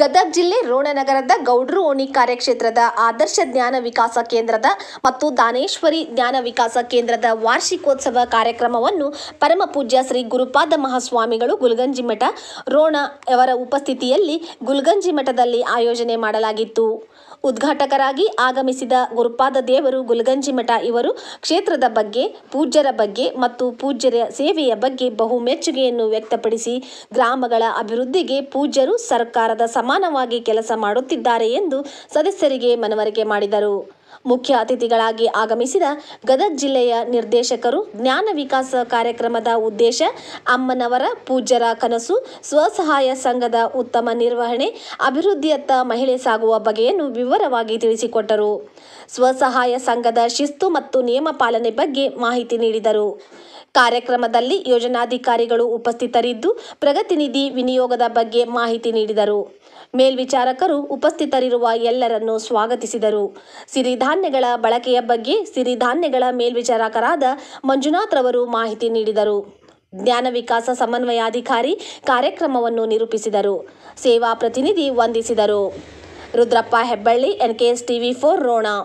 ಗದಗ ಜಿಲ್ಲೆ ರೋಣನಗರದ ಗೌಡ್ರು ಓಣಿ ಕಾರ್ಯಕ್ಷೇತ್ರದ ಆದರ್ಶ ಜ್ಞಾನ ವಿಕಾಸ ಕೇಂದ್ರದ ಮತ್ತು ದಾನೇಶ್ವರಿ ಜ್ಞಾನ ವಿಕಾಸ ಕೇಂದ್ರದ ವಾರ್ಷಿಕೋತ್ಸವ ಕಾರ್ಯಕ್ರಮವನ್ನು ಪರಮ ಪೂಜ್ಯ ಶ್ರೀ ಗುರುಪಾದ ಮಹಾಸ್ವಾಮಿಗಳು ಗುಲ್ಗಂಜಿ ಮಠ ರೋಣ ಅವರ ಉಪಸ್ಥಿತಿಯಲ್ಲಿ ಗುಲ್ಗಂಜಿ ಮಠದಲ್ಲಿ ಆಯೋಜನೆ ಮಾಡಲಾಗಿತ್ತು ಉದ್ಘಾಟಕರಾಗಿ ಆಗಮಿಸಿದ ಗುರುಪಾದ ದೇವರು ಗುಲ್ಗಂಜಿ ಮಠ ಇವರು ಕ್ಷೇತ್ರದ ಬಗ್ಗೆ ಪೂಜ್ಯರ ಬಗ್ಗೆ ಮತ್ತು ಪೂಜ್ಯರ ಸೇವೆಯ ಬಗ್ಗೆ ಬಹು ಮೆಚ್ಚುಗೆಯನ್ನು ವ್ಯಕ್ತಪಡಿಸಿ ಗ್ರಾಮಗಳ ಅಭಿವೃದ್ಧಿಗೆ ಪೂಜ್ಯರು ಸರ್ಕಾರದ ಸಮಾನವಾಗಿ ಕೆಲಸ ಮಾಡುತ್ತಿದ್ದಾರೆ ಎಂದು ಸದಸ್ಯರಿಗೆ ಮನವರಿಕೆ ಮಾಡಿದರು ಮುಖ್ಯ ಅತಿಥಿಗಳಾಗಿ ಆಗಮಿಸಿದ ಗದಗ ಜಿಲ್ಲೆಯ ನಿರ್ದೇಶಕರು ಜ್ಞಾನ ವಿಕಾಸ ಕಾರ್ಯಕ್ರಮದ ಉದ್ದೇಶ ಅಮ್ಮನವರ ಪೂಜ್ಯರ ಕನಸು ಸ್ವಸಹಾಯ ಸಂಘದ ಉತ್ತಮ ನಿರ್ವಹಣೆ ಅಭಿವೃದ್ಧಿಯತ್ತ ಮಹಿಳೆ ಸಾಗುವ ಬಗೆಯನ್ನು ವಿವರವಾಗಿ ತಿಳಿಸಿಕೊಟ್ಟರು ಸ್ವಸಹಾಯ ಸಂಘದ ಶಿಸ್ತು ಮತ್ತು ನಿಯಮ ಪಾಲನೆ ಬಗ್ಗೆ ಮಾಹಿತಿ ನೀಡಿದರು ಕಾರ್ಯಕ್ರಮದಲ್ಲಿ ಯೋಜನಾಧಿಕಾರಿಗಳು ಉಪಸ್ಥಿತರಿದ್ದು ಪ್ರಗತಿನಿಧಿ ವಿನಿಯೋಗದ ಬಗ್ಗೆ ಮಾಹಿತಿ ನೀಡಿದರು ಮೇಲ್ವಿಚಾರಕರು ಉಪಸ್ಥಿತರಿರುವ ಎಲ್ಲರನ್ನು ಸ್ವಾಗತಿಸಿದರು ಸಿರಿಧಾನ್ಯಗಳ ಬಳಕೆಯ ಬಗ್ಗೆ ಸಿರಿಧಾನ್ಯಗಳ ಮೇಲ್ವಿಚಾರಕರಾದ ಮಂಜುನಾಥ್ರವರು ಮಾಹಿತಿ ನೀಡಿದರು ಜ್ಞಾನ ವಿಕಾಸ ಸಮನ್ವಯಾಧಿಕಾರಿ ಕಾರ್ಯಕ್ರಮವನ್ನು ನಿರೂಪಿಸಿದರು ಸೇವಾ ಪ್ರತಿನಿಧಿ ವಂದಿಸಿದರು Rudrappa Hebballi NKS TV for Ron